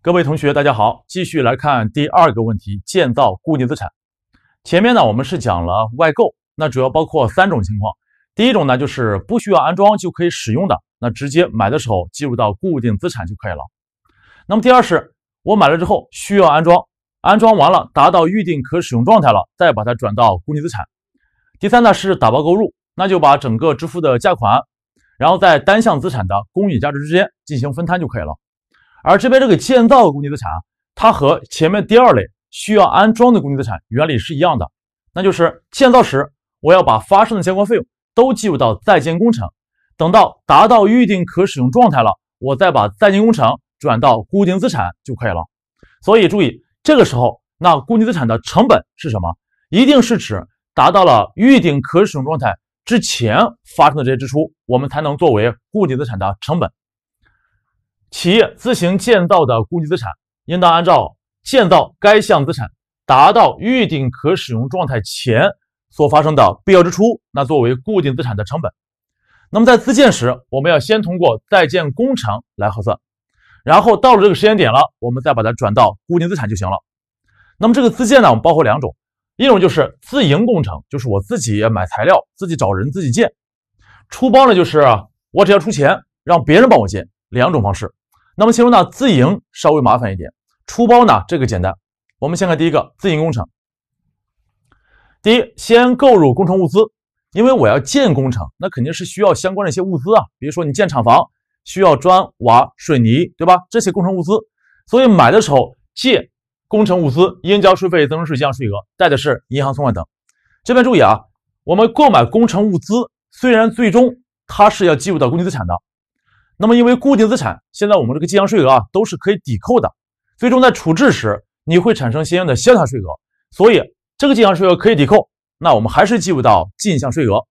各位同学，大家好，继续来看第二个问题：建造固定资产。前面呢，我们是讲了外购，那主要包括三种情况。第一种呢，就是不需要安装就可以使用的，那直接买的时候计入到固定资产就可以了。那么第二是，我买了之后需要安装，安装完了达到预定可使用状态了，再把它转到固定资产。第三呢是打包购入，那就把整个支付的价款，然后在单项资产的公允价值之间进行分摊就可以了。而这边这个建造的固定资产，啊，它和前面第二类需要安装的固定资产原理是一样的，那就是建造时我要把发生的相关费用都计入到在建工程，等到达到预定可使用状态了，我再把在建工程转到固定资产就可以了。所以注意这个时候，那固定资产的成本是什么？一定是指达到了预定可使用状态之前发生的这些支出，我们才能作为固定资产的成本。企业自行建造的固定资产，应当按照建造该项资产达到预定可使用状态前所发生的必要支出，那作为固定资产的成本。那么在自建时，我们要先通过在建工程来核算，然后到了这个时间点了，我们再把它转到固定资产就行了。那么这个自建呢，我们包括两种，一种就是自营工程，就是我自己买材料，自己找人自己建；出包呢，就是我只要出钱，让别人帮我建。两种方式。那么，其中呢，自营稍微麻烦一点，出包呢，这个简单。我们先看第一个自营工程。第一，先购入工程物资，因为我要建工程，那肯定是需要相关的一些物资啊，比如说你建厂房需要砖瓦、水泥，对吧？这些工程物资，所以买的时候借工程物资，应交税费——增值税进项税额，贷的是银行存款等。这边注意啊，我们购买工程物资，虽然最终它是要计入到固定资产的。那么，因为固定资产现在我们这个进项税额啊都是可以抵扣的，最终在处置时你会产生相应的销项税额，所以这个进项税额可以抵扣。那我们还是记不到进项税额。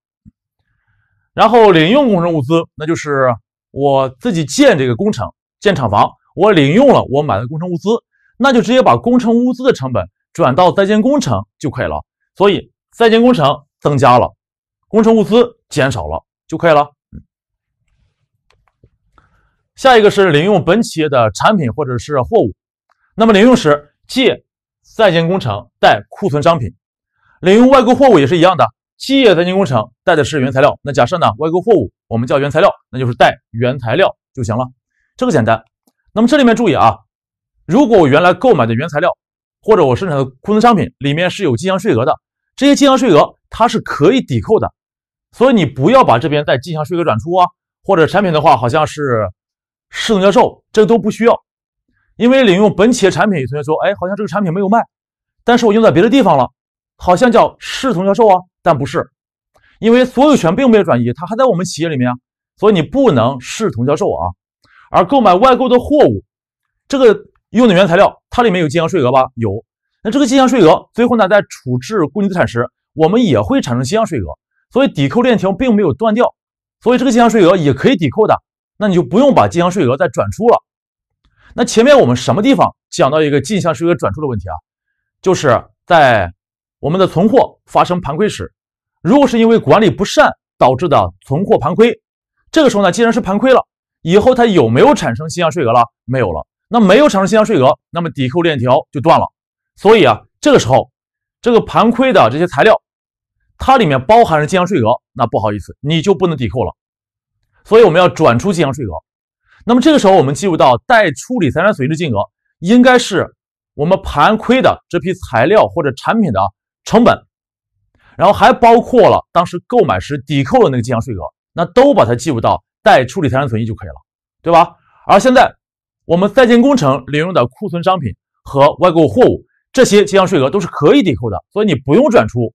然后领用工程物资，那就是我自己建这个工程建厂房，我领用了我买的工程物资，那就直接把工程物资的成本转到在建工程就可以了。所以在建工程增加了，工程物资减少了就可以了。下一个是领用本企业的产品或者是货物，那么领用时借在建工程贷库存商品。领用外购货物也是一样的，借在建工程贷的是原材料。那假设呢，外购货物我们叫原材料，那就是贷原材料就行了，这个简单。那么这里面注意啊，如果我原来购买的原材料或者我生产的库存商品里面是有进项税额的，这些进项税额它是可以抵扣的，所以你不要把这边带进项税额转出啊，或者产品的话好像是。视同销售，这都不需要，因为领用本企业产品，有同学说，哎，好像这个产品没有卖，但是我用在别的地方了，好像叫视同销售啊，但不是，因为所有权并没有转移，它还在我们企业里面啊，所以你不能视同销售啊。而购买外购的货物，这个用的原材料，它里面有进项税额吧？有，那这个进项税额最后呢，在处置固定资产时，我们也会产生进项税额，所以抵扣链条并没有断掉，所以这个进项税额也可以抵扣的。那你就不用把进项税额再转出了。那前面我们什么地方讲到一个进项税额转出的问题啊？就是在我们的存货发生盘亏时，如果是因为管理不善导致的存货盘亏，这个时候呢，既然是盘亏了，以后它有没有产生进项税额了？没有了。那没有产生进项税额，那么抵扣链条就断了。所以啊，这个时候这个盘亏的这些材料，它里面包含着进项税额，那不好意思，你就不能抵扣了。所以我们要转出进项税额，那么这个时候我们计入到待处理财产损益的金额，应该是我们盘亏的这批材料或者产品的成本，然后还包括了当时购买时抵扣的那个进项税额，那都把它计入到待处理财产损益就可以了，对吧？而现在我们在建工程领用的库存商品和外购货物，这些进项税额都是可以抵扣的，所以你不用转出，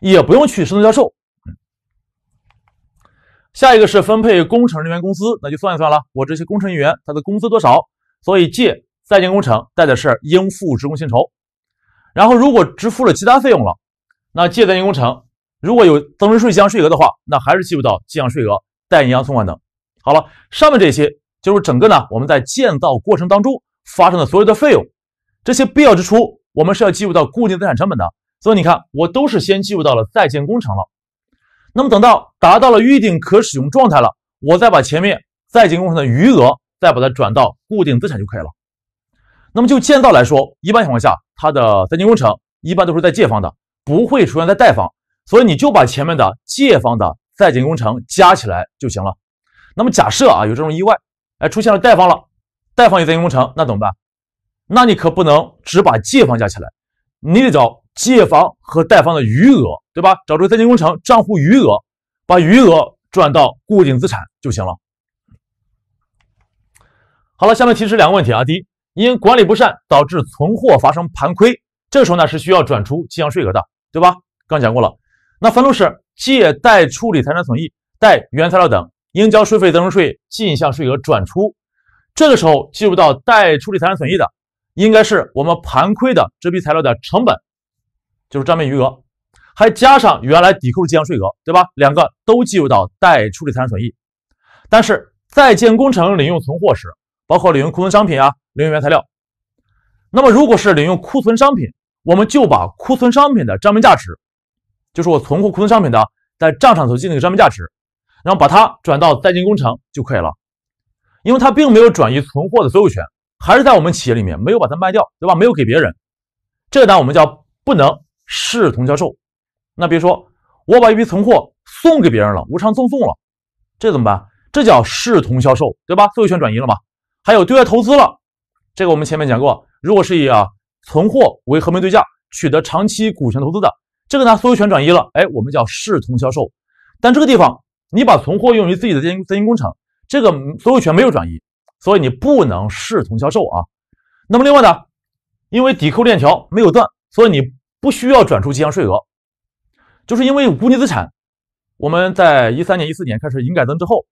也不用去视同销售。下一个是分配工程人员工资，那就算一算了。我这些工程人员他的工资多少？所以借在建工程，贷的是应付职工薪酬。然后如果支付了其他费用了，那借在建工程。如果有增值税进项税额的话，那还是计入到进项税额贷银行存款等。好了，上面这些就是整个呢我们在建造过程当中发生的所有的费用，这些必要支出我们是要计入到固定资产成本的。所以你看，我都是先计入到了在建工程了。那么等到达到了预定可使用状态了，我再把前面在建工程的余额再把它转到固定资产就可以了。那么就建造来说，一般情况下它的在建工程一般都是在借方的，不会出现在贷方，所以你就把前面的借方的在建工程加起来就行了。那么假设啊有这种意外，哎出现了贷方了，贷方有在建工程，那怎么办？那你可不能只把借方加起来，你得找。借方和贷方的余额，对吧？找出在建工程账户余额，把余额转到固定资产就行了。好了，下面提示两个问题啊。第一，因管理不善导致存货发生盘亏，这个时候呢是需要转出进项税额的，对吧？刚讲过了。那分录是借：贷处理财产损益、贷原材料等；应交税费、增值税进项税额转出。这个时候计入到贷处理财产损益的，应该是我们盘亏的这批材料的成本。就是账面余额，还加上原来抵扣的进项税额，对吧？两个都计入到待处理财产损益。但是在建工程领用存货时，包括领用库存商品啊，领用原材料。那么如果是领用库存商品，我们就把库存商品的账面价值，就是我存货库存商品的在账上所记那个账面价值，然后把它转到在建工程就可以了。因为它并没有转移存货的所有权，还是在我们企业里面，没有把它卖掉，对吧？没有给别人。这单我们叫不能。视同销售，那别说我把一批存货送给别人了，无偿赠送了，这怎么办？这叫视同销售，对吧？所有权转移了嘛？还有对外投资了，这个我们前面讲过，如果是以啊存货为合并对价取得长期股权投资的，这个呢所有权转移了，哎，我们叫视同销售。但这个地方你把存货用于自己的营建新工厂，这个所有权没有转移，所以你不能视同销售啊。那么另外呢，因为抵扣链条没有断，所以你。不需要转出进项税额，就是因为固定资产，我们在一三年、一四年开始营改增之后，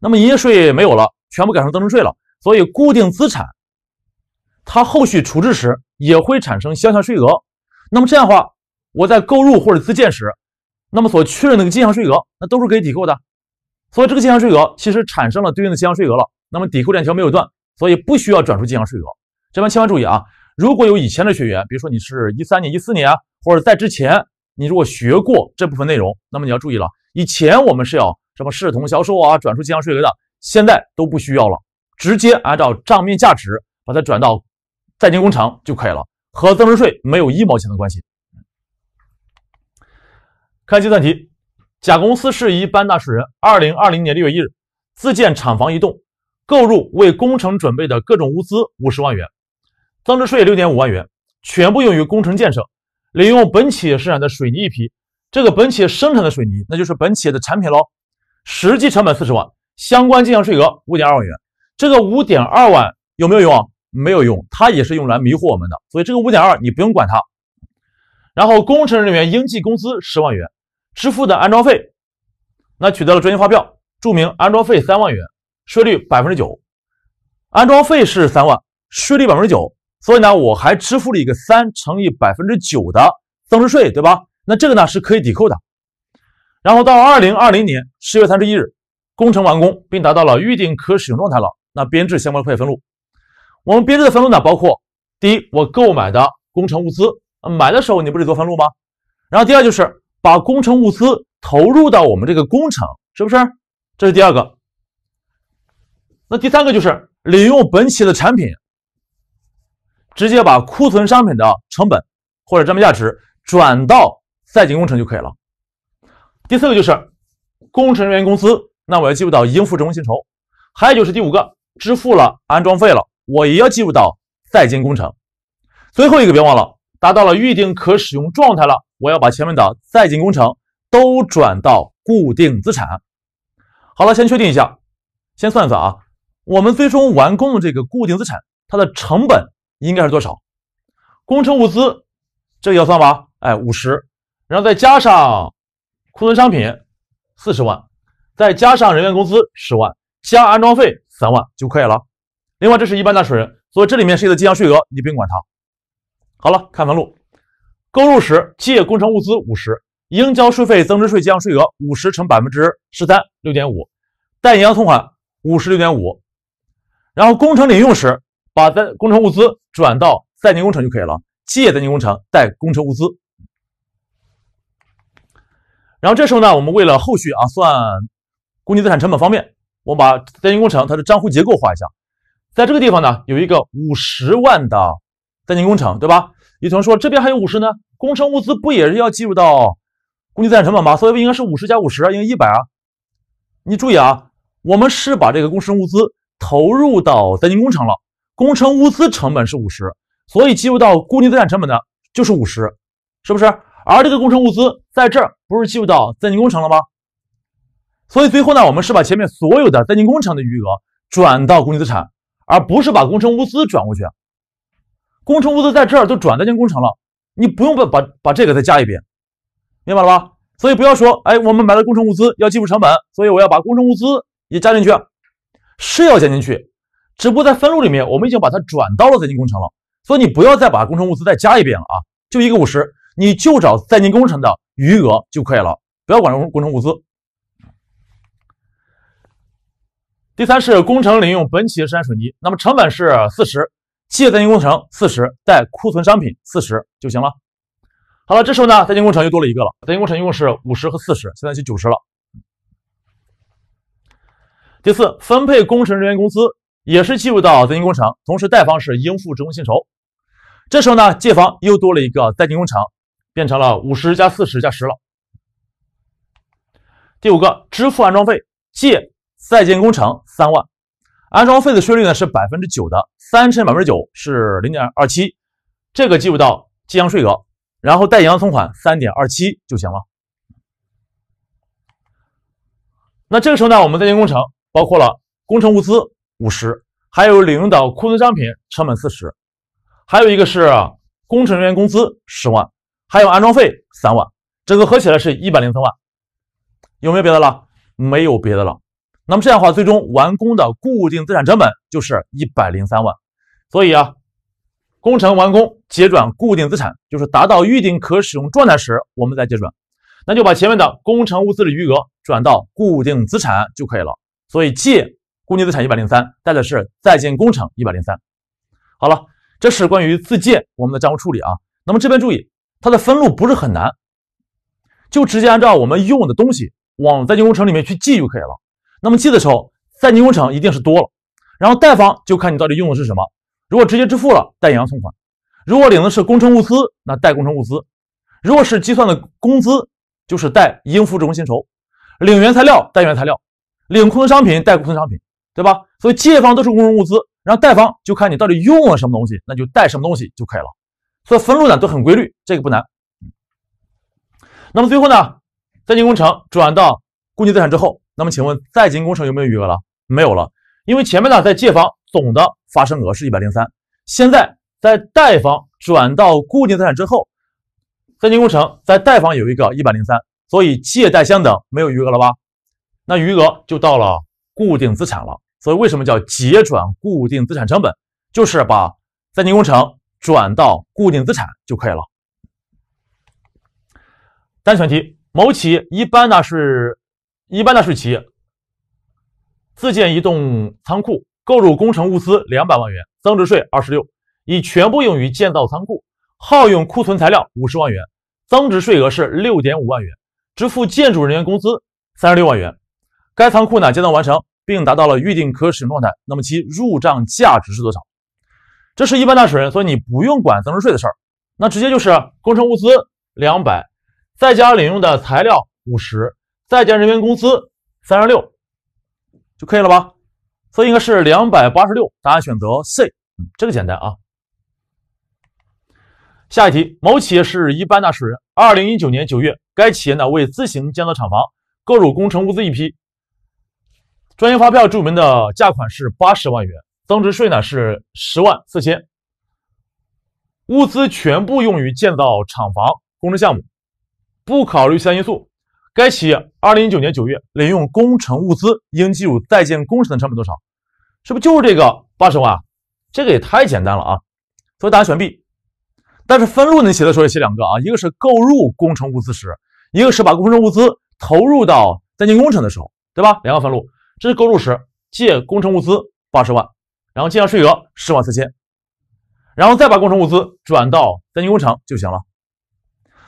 那么营业税没有了，全部改成增值税了，所以固定资产，它后续处置时也会产生销项税额。那么这样的话，我在购入或者自建时，那么所确认的进项税额，那都是可以抵扣的。所以这个进项税额其实产生了对应的进项税额了，那么抵扣链条没有断，所以不需要转出进项税额。这边千万注意啊！如果有以前的学员，比如说你是一三年、一四年，或者在之前，你如果学过这部分内容，那么你要注意了。以前我们是要什么视同销售啊，转出进项税额的，现在都不需要了，直接按照账面价值把它转到在建工程就可以了，和增值税没有一毛钱的关系。看计算题，甲公司是一般纳税人，二零二零年六月一日自建厂房一栋，购入为工程准备的各种物资五十万元。增值税六点五万元，全部用于工程建设，领用本企业生产的水泥一批。这个本企业生产的水泥，那就是本企业的产品喽。实际成本四十万，相关进项税额五点二万元。这个五点二万有没有用啊？没有用，它也是用来迷惑我们的。所以这个五点二你不用管它。然后工程人员应计工资十万元，支付的安装费，那取得了专用发票，注明安装费三万元，税率百分之九。安装费是三万，税率百分之九。所以呢，我还支付了一个三乘以百分之九的增值税，对吧？那这个呢是可以抵扣的。然后到二零二零年十月三十一日，工程完工并达到了预定可使用状态了。那编制相关会计分录，我们编制的分录呢，包括第一，我购买的工程物资，买的时候你不得做分录吗？然后第二就是把工程物资投入到我们这个工程，是不是？这是第二个。那第三个就是利用本企业的产品。直接把库存商品的成本或者账面价值转到在建工程就可以了。第四个就是工程人员工资，那我要记入到应付职工薪酬。还有就是第五个，支付了安装费了，我也要记入到在建工程。最后一个别忘了，达到了预定可使用状态了，我要把前面的在建工程都转到固定资产。好了，先确定一下，先算算啊，我们最终完工的这个固定资产，它的成本。应该是多少？工程物资这个要算吧？哎，五十，然后再加上库存商品四十万，再加上人员工资十万，加安装费三万就可以了。另外，这是一般纳税人，所以这里面涉及的进项税额，你不用管它。好了，看纹路，购入时借工程物资五十，应交税费——增值税进项税额五十乘百分之十三，六点五，银行存款五十六点五。然后工程领用时。把在工程物资转到在建工程就可以了，借在建工程，贷工程物资。然后这时候呢，我们为了后续啊算固定资产成本方面，我把在建工程它的账户结构画一下。在这个地方呢，有一个五十万的在建工程，对吧？有同学说这边还有五十呢，工程物资不也是要计入到固定资产成本吗？所以不应该是五十加五十，应一百啊。你注意啊，我们是把这个工程物资投入到在建工程了。工程物资成本是五十，所以计入到固定资产成本的就是五十，是不是？而这个工程物资在这儿不是计入到在建工程了吗？所以最后呢，我们是把前面所有的在建工程的余额转到固定资产，而不是把工程物资转过去。工程物资在这儿都转在建工程了，你不用把把把这个再加一遍，明白了吧？所以不要说，哎，我们买了工程物资要计入成本，所以我要把工程物资也加进去，是要减进去。只不过在分录里面，我们已经把它转到了在建工程了，所以你不要再把工程物资再加一遍了啊！就一个五十，你就找在建工程的余额就可以了，不要管工程物资。第三是工程领用本企业的生产水泥，那么成本是四十，借在建工程四十，带库存商品四十就行了。好了，这时候呢，在建工程又多了一个了，在建工程一共是五十和四十，现在是九十了。第四，分配工程人员工资。也是计入到在建工程，同时贷方是应付职工薪酬。这时候呢，借方又多了一个在建工程，变成了五十加四十加十了。第五个，支付安装费，借在建工程三万，安装费的税率呢是百分之九的，三乘百分之九是零点二七，这个计入到计项税额，然后贷银行存款三点二七就行了。那这个时候呢，我们在建工程包括了工程物资。五十，还有领导库存商品成本四十，还有一个是工程人员工资十万，还有安装费三万，这个合起来是一百零三万，有没有别的了？没有别的了。那么这样的话，最终完工的固定资产成本就是一百零三万。所以啊，工程完工结转固定资产，就是达到预定可使用状态时，我们再结转，那就把前面的工程物资的余额转到固定资产就可以了。所以借。固定资产一百零三，贷的是在建工程一百零三。好了，这是关于自建我们的账务处理啊。那么这边注意，它的分录不是很难，就直接按照我们用的东西往在建工程里面去记就可以了。那么记的时候，在建工程一定是多了，然后贷方就看你到底用的是什么。如果直接支付了，贷银行存款；如果领的是工程物资，那贷工程物资；如果是计算的工资，就是贷应付职工薪酬；领原材料，贷原材料；领库存商品，贷库存商品。对吧？所以借方都是公共物资，然后贷方就看你到底用了什么东西，那就贷什么东西就可以了。所以分录呢都很规律，这个不难。那么最后呢，在建工程转到固定资产之后，那么请问在建工程有没有余额了？没有了，因为前面呢在借方总的发生额是103，现在在贷方转到固定资产之后，在建工程在贷方有一个103，所以借贷相等，没有余额了吧？那余额就到了固定资产了。所以为什么叫结转固定资产成本？就是把暂建工程转到固定资产就可以了。单选题：某企业一般呢是，一般纳是企业自建一栋仓库，购入工程物资两百万元，增值税二十六，已全部用于建造仓库，耗用库存材料五十万元，增值税额是六点五万元，支付建筑人员工资三十六万元，该仓库呢建造完成？并达到了预定可使用状态，那么其入账价值是多少？这是一般纳税人，所以你不用管增值税的事儿，那直接就是工程物资两百，再加领用的材料五十，再加人员工资三十六，就可以了吧？所以应该是两百八十六，答案选择 C。这个简单啊。下一题，某企业是一般纳税人，二零一九年九月，该企业呢为自行建造厂房，购入工程物资一批。专业发票注明的价款是八十万元，增值税呢是十万四千，物资全部用于建造厂房工程项目，不考虑其他因素，该企业二零一九年九月领用工程物资应计入在建工程的成本多少？是不是就是这个八十万？这个也太简单了啊！所以答案选 B。但是分录能写的时候也写两个啊，一个是购入工程物资时，一个是把工程物资投入到在建工程的时候，对吧？两个分录。这是购入时借工程物资八十万，然后进项税额十万四千，然后再把工程物资转到在建工程就行了。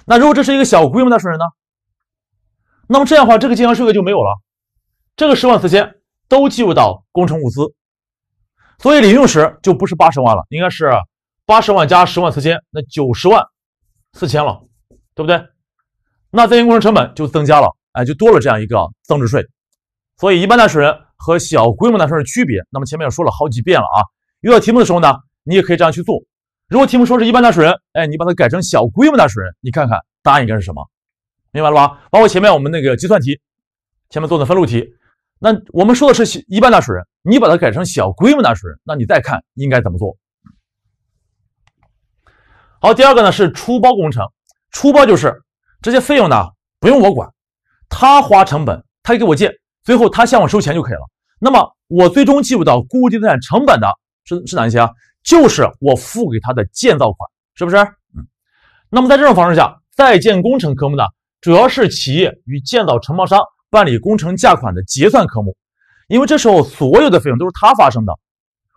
那如果这是一个小规模纳税人呢？那么这样的话，这个进项税额就没有了，这个十万四千都计入到工程物资，所以领用时就不是八十万了，应该是八十万加十万四千，那九十万四千了，对不对？那在建工程成本就增加了，哎，就多了这样一个增值税。所以一般纳税人和小规模纳税人的区别，那么前面也说了好几遍了啊。遇到题目的时候呢，你也可以这样去做。如果题目说是一般纳税人，哎，你把它改成小规模纳税人，你看看答案应该是什么？明白了吧？包括前面我们那个计算题，前面做的分录题，那我们说的是一般纳税人，你把它改成小规模纳税人，那你再看应该怎么做。好，第二个呢是出包工程，出包就是这些费用呢不用我管，他花成本，他给我建。最后，他向我收钱就可以了。那么，我最终计入到固定资产成本的是是哪些啊？就是我付给他的建造款，是不是？嗯。那么，在这种方式下，在建工程科目呢，主要是企业与建造承包商办理工程价款的结算科目，因为这时候所有的费用都是他发生的，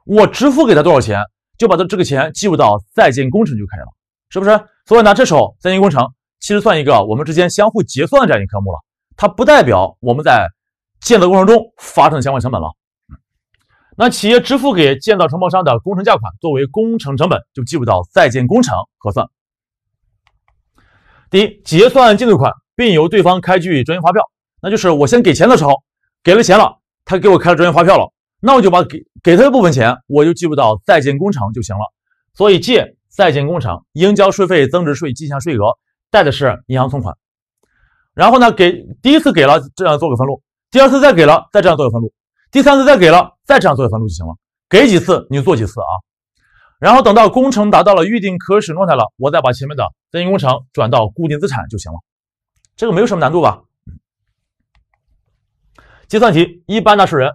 我支付给他多少钱，就把他这个钱计入到在建工程就可以了，是不是？所以呢，这时候在建工程其实算一个我们之间相互结算的这样一个科目了，它不代表我们在。建造过程中发生的相关成本了，那企业支付给建造承包商的工程价款作为工程成本，就计入到在建工程核算。第一，结算进度款并由对方开具专业发票，那就是我先给钱的时候给了钱了，他给我开了专业发票了，那我就把给给他一部分钱，我就记入到在建工程就行了。所以借在建工程应交税费增值税进项税额，贷的是银行存款。然后呢，给第一次给了，这样做个分录。第二次再给了，再这样做一分录；第三次再给了，再这样做一分录就行了。给几次你就做几次啊。然后等到工程达到了预定可使用状态了，我再把前面的在建工程转到固定资产就行了。这个没有什么难度吧？计算题：一般纳税人，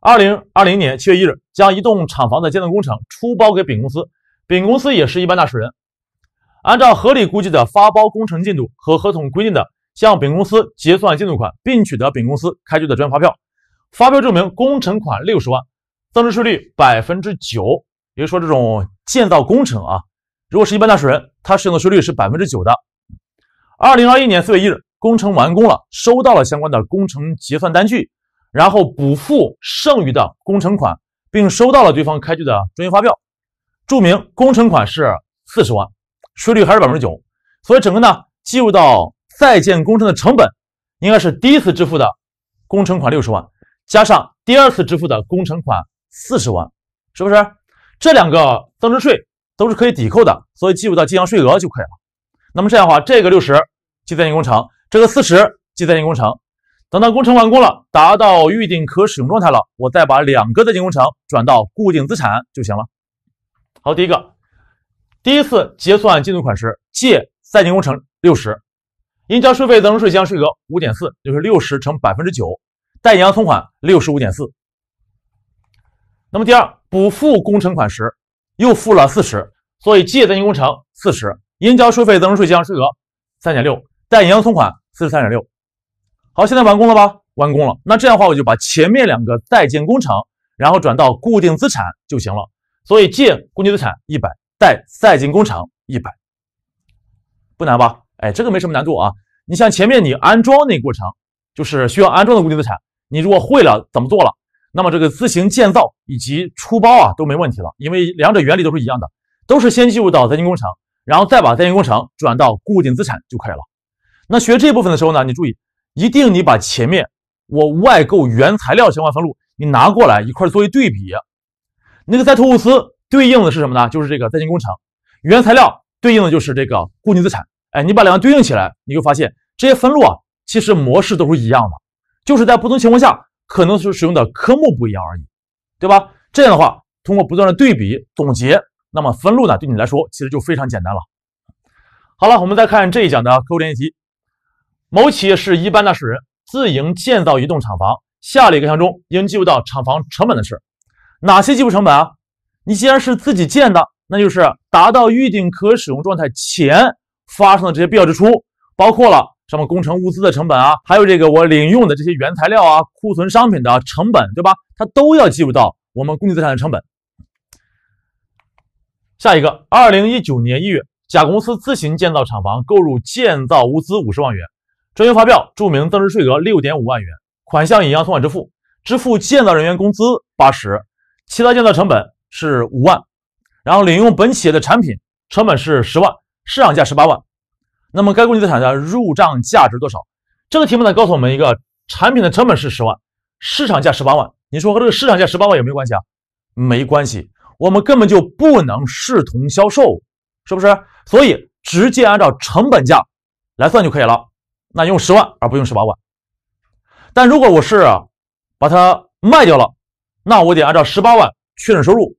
二零二零年七月一日将一栋厂房的建造工程出包给丙公司，丙公司也是一般纳税人，按照合理估计的发包工程进度和合同规定的。向本公司结算进度款，并取得本公司开具的专用发票，发票证明工程款六十万，增值税率百分之九。也就是说，这种建造工程啊，如果是一般纳税人，他适用的税率是百分之九的。二零二一年四月一日，工程完工了，收到了相关的工程结算单据，然后补付剩余的工程款，并收到了对方开具的专业发票，注明工程款是四十万，税率还是百分之九。所以整个呢，计入到。在建工程的成本应该是第一次支付的工程款六十万，加上第二次支付的工程款四十万，是不是？这两个增值税都是可以抵扣的，所以计入到进项税额就可以了。那么这样的话，这个六十记在建工程，这个四十记在建工程，等到工程完工了，达到预定可使用状态了，我再把两个在建工程转到固定资产就行了。好，第一个，第一次结算进度款时，借在建工程六十。应交税费增值税进项税额五点四，就是六十乘百分之九，待银行存款六十五点四。那么第二，补付工程款时又付了四十，所以借在建工程四十，应交税费增值税进项税额三点六，待银行存款四十三点六。好，现在完工了吧？完工了。那这样的话，我就把前面两个在建工程，然后转到固定资产就行了。所以借固定资产一百，贷在建工程一百，不难吧？哎，这个没什么难度啊。你像前面你安装那过程，就是需要安装的固定资产，你如果会了怎么做了，那么这个自行建造以及出包啊都没问题了，因为两者原理都是一样的，都是先进入到在建工程，然后再把在建工程转到固定资产就可以了。那学这部分的时候呢，你注意，一定你把前面我外购原材料相关分录你拿过来一块作为对比，那个在途物资对应的是什么呢？就是这个在建工程，原材料对应的就是这个固定资产。哎，你把两个对应起来，你会发现这些分录啊，其实模式都是一样的，就是在不同情况下可能是使用的科目不一样而已，对吧？这样的话，通过不断的对比总结，那么分录呢，对你来说其实就非常简单了。好了，我们再看这一讲的课后练习题。某企业是一般纳税人，自营建造一栋厂房，下列各项中应计入到厂房成本的是哪些？计入成本啊？你既然是自己建的，那就是达到预定可使用状态前。发生的这些必要支出，包括了什么工程物资的成本啊，还有这个我领用的这些原材料啊、库存商品的成本，对吧？它都要计入到我们固定资产的成本。下一个，二零一九年一月，甲公司自行建造厂房，购入建造物资五十万元，专用发票注明增值税额六点五万元，款项以银行存款支付，支付建造人员工资八十，其他建造成本是五万，然后领用本企业的产品成本是十万。市场价十八万，那么该固定资产的入账价值多少？这个题目呢告诉我们一个产品的成本是十万，市场价十八万。你说和这个市场价十八万有没有关系啊？没关系，我们根本就不能视同销售，是不是？所以直接按照成本价来算就可以了。那用十万而不用十八万。但如果我是把它卖掉了，那我得按照十八万确认收入，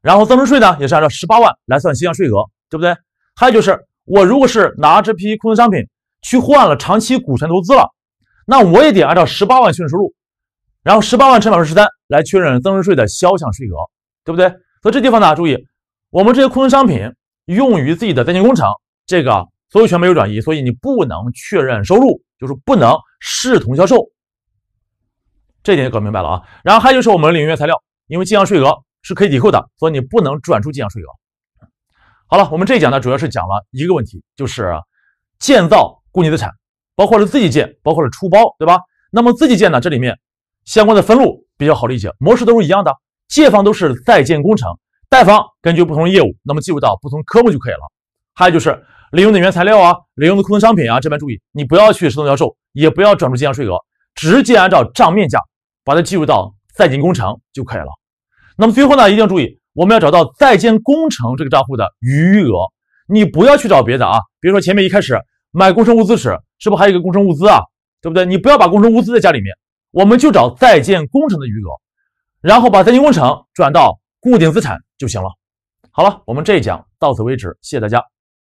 然后增值税呢也是按照十八万来算进项税额，对不对？还有就是，我如果是拿这批库存商品去换了长期股权投资了，那我也得按照十八万确认收入，然后十八万乘百分之十三来确认增值税的销项税额，对不对？所以这地方大家注意，我们这些库存商品用于自己的在建工程，这个所有权没有转移，所以你不能确认收入，就是不能视同销售。这点搞明白了啊。然后还有就是我们领用原材料，因为进项税额是可以抵扣的，所以你不能转出进项税额。好了，我们这一讲呢，主要是讲了一个问题，就是建造固定资产，包括是自己建，包括是出包，对吧？那么自己建呢，这里面相关的分录比较好理解，模式都是一样的，借方都是在建工程，贷方根据不同业务，那么计入到不同科目就可以了。还有就是领用的原材料啊，领用的库存商品啊，这边注意，你不要去实同销售，也不要转入进项税额，直接按照账面价把它计入到在建工程就可以了。那么最后呢，一定要注意。我们要找到在建工程这个账户的余额，你不要去找别的啊。比如说前面一开始买工程物资时，是不是还有一个工程物资啊？对不对？你不要把工程物资在家里面，我们就找在建工程的余额，然后把在建工程转到固定资产就行了。好了，我们这一讲到此为止，谢谢大家。